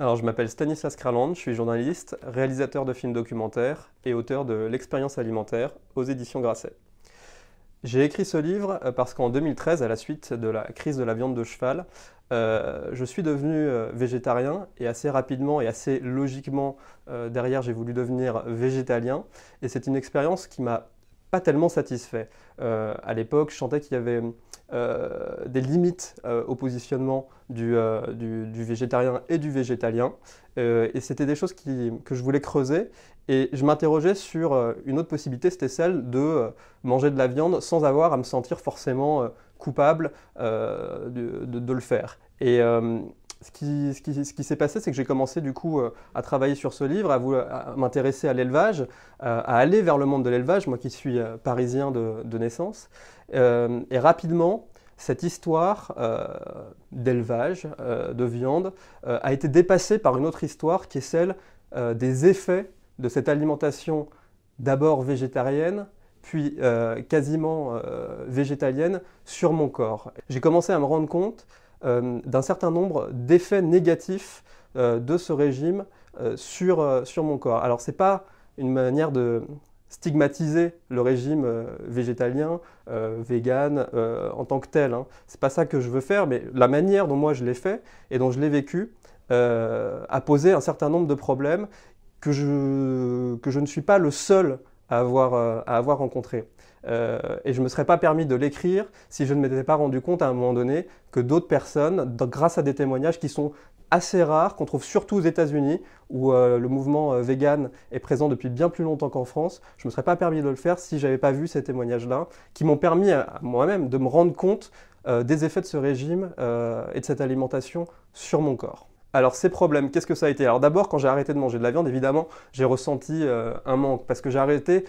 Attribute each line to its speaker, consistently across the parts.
Speaker 1: Alors, je m'appelle Stanislas Kraland, je suis journaliste, réalisateur de films documentaires et auteur de L'expérience alimentaire aux éditions Grasset. J'ai écrit ce livre euh, parce qu'en 2013, à la suite de la crise de la viande de cheval, euh, je suis devenu euh, végétarien et assez rapidement et assez logiquement derrière, j'ai voulu devenir végétalien. Et c'est une expérience qui m'a pas tellement satisfait. à l'époque, je sentais qu'il y avait euh, des limites euh, au positionnement euh, du, du, végétarien et du végétalien. et c'était des choses que je voulais creuser. Et je m'interrogeais sur une autre possibilité, c'était celle de manger de la viande sans avoir à me sentir forcément coupable de, de, le faire. Et, ce qui, s'est passé, c'est que j'ai commencé du coup euh, à travailler sur ce livre, à, m'intéresser à, l'élevage, euh, à, aller vers le monde de l'élevage, moi qui suis euh, parisien de, naissance. et rapidement, cette histoire d'élevage, de viande, a été dépassée par une autre histoire qui est celle des effets de cette alimentation d'abord végétarienne, puis quasiment végétalienne sur mon corps. J'ai commencé à me rendre compte euh, d'un certain nombre d'effets négatifs euh, de ce régime euh, sur, mon corps. Alors ce n'est pas une manière de stigmatiser le régime végétalien, vegan, en tant que tel. Hein. Ce n'est pas ça que je veux faire, mais la manière dont moi je l'ai fait et dont je l'ai vécu a posé un certain nombre de problèmes que je, ne suis pas le seul à avoir, à avoir rencontré. Euh, et je ne me serais pas permis de l'écrire si je ne m'étais pas rendu compte à un moment donné que d'autres personnes, grâce à des témoignages qui sont assez rares, qu'on trouve surtout aux États-Unis, où euh, le mouvement euh, vegan est présent depuis bien plus longtemps qu'en France, je ne me serais pas permis de le faire si j'avais pas vu ces témoignages-là, qui m'ont permis à, moi-même de me rendre compte des effets de ce régime et de cette alimentation sur mon corps. Alors ces problèmes, qu'est-ce que ça a été Alors d'abord, quand j'ai arrêté de manger de la viande, évidemment, j'ai ressenti un manque parce que j'ai arrêté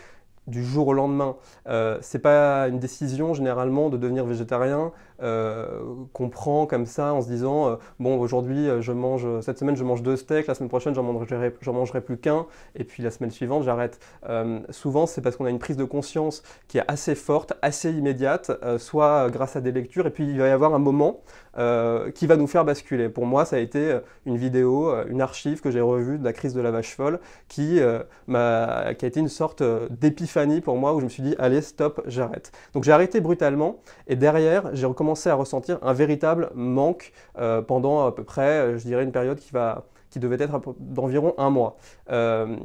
Speaker 1: du jour au lendemain. Ce euh, c'est pas une décision généralement de devenir végétarien euh, qu'on prend comme ça en se disant euh, bon aujourd'hui je mange cette semaine je mange deux steaks, la semaine prochaine j'en mangerai, plus qu'un et puis la semaine suivante j'arrête. souvent c'est parce qu'on a une prise de conscience qui est assez forte, assez immédiate, soit grâce à des lectures et puis il va y avoir un moment qui va nous faire basculer. Pour moi ça a été une vidéo, une archive que j'ai revue de la crise de la vache folle qui, a été une sorte d'épiphanie pour moi où je me suis dit allez stop j'arrête. Donc j'ai arrêté brutalement et derrière j'ai recommencé à ressentir un véritable manque euh, pendant à peu près euh, je dirais une période qui va qui devait être d'environ un mois. Euh,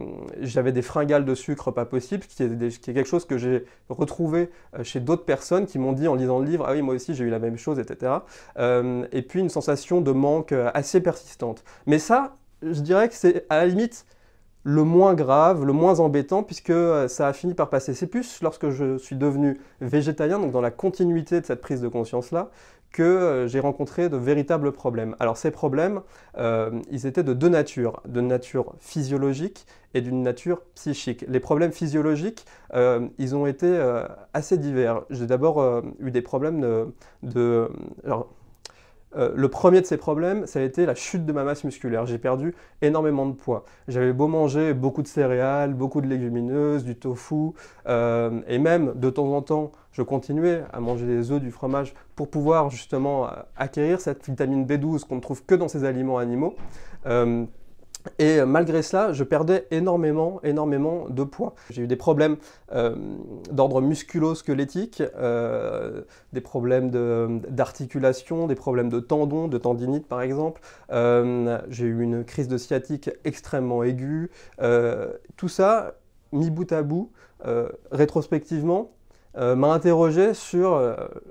Speaker 1: j'avais des fringales de sucre pas possible, qui est, quelque chose que j'ai retrouvé chez d'autres personnes qui m'ont dit en lisant le livre, ah oui, moi aussi j'ai eu la même chose, etc. et puis une sensation de manque assez persistante. Mais ça, je dirais que c'est à la limite le moins grave, le moins embêtant, puisque euh, ça a fini par passer. C'est plus lorsque je suis devenu végétarien, donc dans la continuité de cette prise de conscience-là, que euh, j'ai rencontré de véritables problèmes. Alors ces problèmes, euh, ils étaient de deux natures, de nature physiologique et d'une nature psychique. Les problèmes physiologiques, ils ont été assez divers. J'ai d'abord eu des problèmes de... de euh, le premier de ces problèmes, ça a été la chute de ma masse musculaire. J'ai perdu énormément de poids. J'avais beau manger beaucoup de céréales, beaucoup de légumineuses, du tofu, euh, et même de temps en temps, je continuais à manger des œufs, du fromage, pour pouvoir justement euh, acquérir cette vitamine B12 qu'on ne trouve que dans ces aliments animaux. Et euh, malgré cela, je perdais énormément, énormément de poids. J'ai eu des problèmes euh, d'ordre musculo-squelettique, euh, des problèmes d'articulation, des problèmes de tendons, de tendinite par exemple. J'ai eu une crise de sciatique extrêmement aiguë. tout ça, mis bout à bout, rétrospectivement, m'a interrogé sur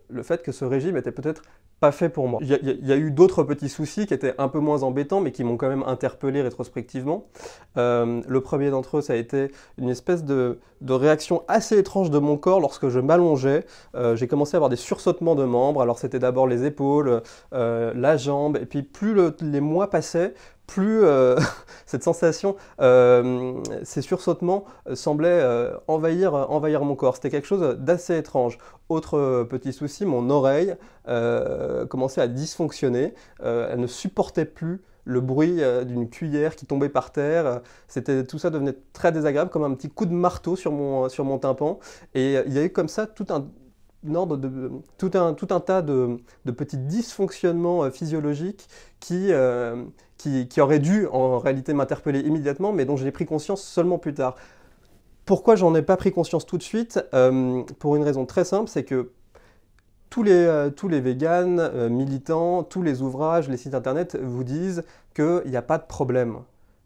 Speaker 1: le fait que ce régime était peut-être pas fait pour moi. Il y, a eu d'autres petits soucis qui étaient un peu moins embêtants, mais qui m'ont quand même interpellé rétrospectivement. Euh, le premier d'entre eux, ça a été une espèce de, réaction assez étrange de mon corps lorsque je m'allongeais. Euh, j'ai commencé à avoir des sursautements de membres. Alors c'était d'abord les épaules, euh, la jambe, et puis plus les mois passaient, plus euh, cette sensation, euh, ces sursautements euh, semblaient envahir, envahir mon corps. C'était quelque chose d'assez étrange. Autre petit souci, mon oreille commençait à dysfonctionner. elle ne supportait plus le bruit d'une cuillère qui tombait par terre. C'était tout ça devenait très désagréable, comme un petit coup de marteau sur mon sur mon tympan. Et il y a eu comme ça tout un, de, tout, un, tout un tas de, de petits dysfonctionnements euh, physiologiques qui, euh, qui, qui, auraient dû en réalité m'interpeller immédiatement, mais dont j'ai pris conscience seulement plus tard. Pourquoi j'en ai pas pris conscience tout de suite euh, Pour une raison très simple, c'est que tous les, tous les véganes, militants, tous les ouvrages, les sites internet vous disent qu'il n'y a pas de problème.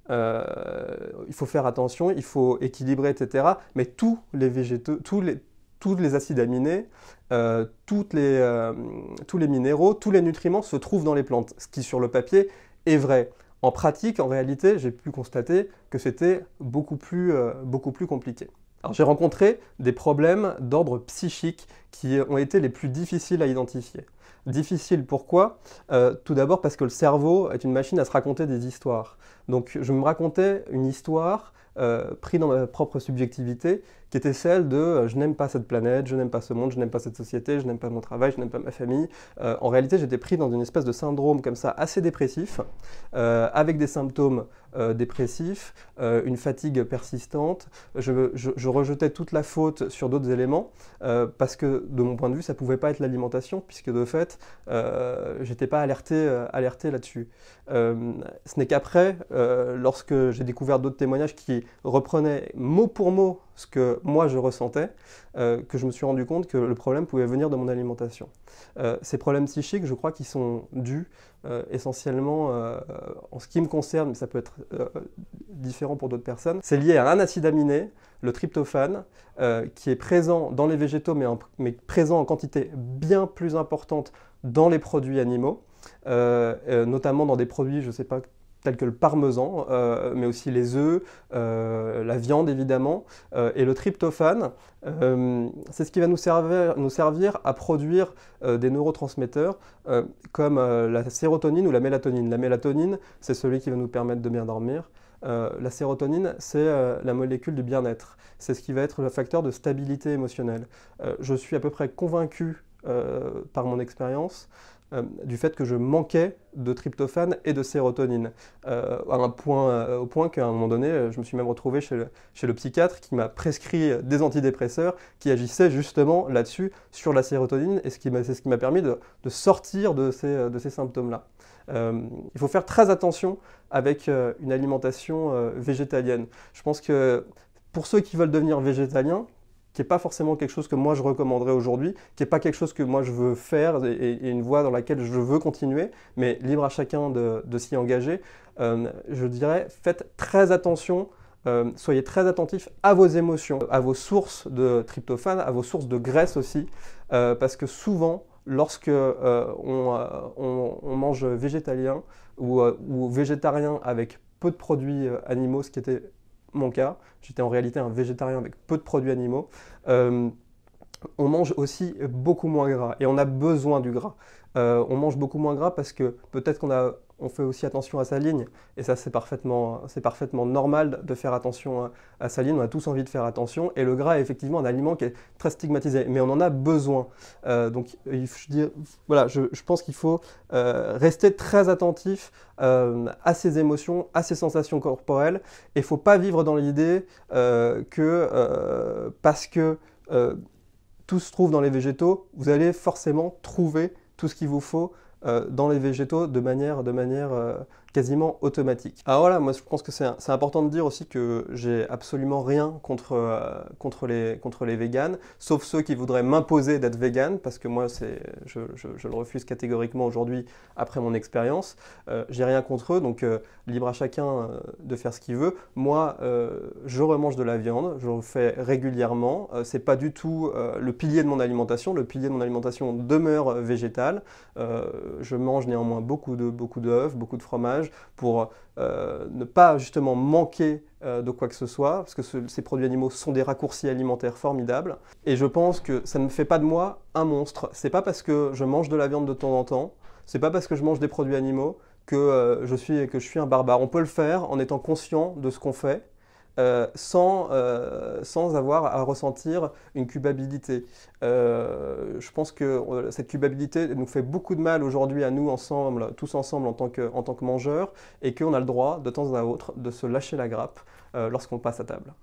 Speaker 1: il faut faire attention, il faut équilibrer, etc. Mais tous les végétaux, tous les, tous les acides aminés, euh, euh, tous les minéraux, tous les nutriments se trouvent dans les plantes, ce qui sur le papier est vrai. En pratique, en réalité, j'ai pu constater que c'était beaucoup, plus, euh, compliqué. j'ai rencontré des problèmes d'ordre psychique qui ont été les plus difficiles à identifier. Difficile pourquoi Tout d'abord parce que le cerveau est une machine à se raconter des histoires. Donc je me racontais une histoire euh, prise dans ma propre subjectivité qui était celle de euh, je n'aime pas cette planète, je n'aime pas ce monde, je n'aime pas cette société, je n'aime pas mon travail, je n'aime pas ma famille. Euh, en réalité, j'étais pris dans une espèce de syndrome comme ça assez dépressif, euh, avec des symptômes dépressifs, une fatigue persistante. Je, je, je, rejetais toute la faute sur d'autres éléments parce que de mon point de vue, ça pouvait pas être l'alimentation puisque de fait, je n'étais pas alerté, alerté là-dessus. ce n'est qu'après, lorsque j'ai découvert d'autres témoignages qui reprenaient mot pour mot ce que moi je ressentais, euh, que je me suis rendu compte que le problème pouvait venir de mon alimentation. Euh, ces problèmes psychiques, je crois qu'ils sont dus euh, essentiellement, en ce qui me concerne, mais ça peut être différent pour d'autres personnes, c'est lié à un acide aminé, le tryptophane, qui est présent dans les végétaux, mais, mais, présent en quantité bien plus importante dans les produits animaux, notamment dans des produits, je ne sais pas tels que le parmesan, euh, mais aussi les œufs, euh, la viande évidemment, euh, et le tryptophane. c'est ce qui va nous servir, à produire des neurotransmetteurs comme la sérotonine ou la mélatonine. La mélatonine, c'est celui qui va nous permettre de bien dormir. la sérotonine, c'est la molécule du bien-être. C'est ce qui va être le facteur de stabilité émotionnelle. je suis à peu près convaincu par mon expérience, euh, du fait que je manquais de tryptophane et de sérotonine. Euh, euh, au point qu'à un moment donné, je me suis même retrouvé chez le, psychiatre qui m'a prescrit des antidépresseurs qui agissaient justement là-dessus, sur la sérotonine, et c'est ce qui m'a permis de, sortir de ces, symptômes-là. il faut faire très attention avec une alimentation végétalienne. Je pense que pour ceux qui veulent devenir végétaliens, qui n'est pas forcément quelque chose que moi je recommanderais aujourd'hui, qui n'est pas quelque chose que moi je veux faire et, une voie dans laquelle je veux continuer, mais libre à chacun de, s'y engager, euh, je dirais faites très attention. Euh, soyez très attentifs à vos émotions, à vos sources de tryptophane, à vos sources de graisse aussi, euh, parce que souvent, lorsque on, mange végétalien ou, ou végétarien avec peu de produits animaux, ce qui était mon cas, j'étais en réalité un végétarien avec peu de produits animaux, euh, on mange aussi beaucoup moins gras et on a besoin du gras. Euh, on mange beaucoup moins gras parce que peut-être qu'on a on fait aussi attention à sa ligne. Et ça, c'est parfaitement, c'est parfaitement normal de faire attention à, sa ligne. On a tous envie de faire attention. Et le gras est effectivement un aliment qui est très stigmatisé, mais on en a besoin. Euh, donc, je, voilà, je, pense qu'il faut euh, rester très attentif euh, à ses émotions, à ses sensations corporelles. Et il faut pas vivre dans l'idée que parce que tout se trouve dans les végétaux, vous allez forcément trouver tout ce qu'il vous faut euh, dans les végétaux de manière, de manière euh, quasiment automatique. Alors ah, voilà, moi je pense que c'est important de dire aussi que j'ai absolument rien contre, euh, contre, les, contre les véganes, sauf ceux qui voudraient m'imposer d'être vegan, parce que moi je, je, le refuse catégoriquement aujourd'hui après mon expérience. Euh, j'ai rien contre eux, donc euh, libre à chacun de faire ce qu'il veut. Moi, je remange de la viande, je le fais régulièrement, c'est pas du tout le pilier de mon alimentation, le pilier de mon alimentation demeure végétale. je mange néanmoins beaucoup de beaucoup d'œufs, beaucoup de fromage, pour euh, ne pas justement manquer euh, de quoi que ce soit, parce que ces produits animaux sont des raccourcis alimentaires formidables. Et je pense que ça ne fait pas de moi un monstre. C'est pas parce que je mange de la viande de temps en temps, c'est pas parce que je mange des produits animaux que, euh, que je suis un barbare. On peut le faire en étant conscient de ce qu'on fait euh, euh, sans, avoir à ressentir une cubabilité. Euh, je pense que cette cubabilité nous fait beaucoup de mal aujourd'hui à nous ensemble, tous ensemble en tant que, en tant que mangeurs, et qu'on a le droit de temps à autre de se lâcher la grappe lorsqu'on passe à table.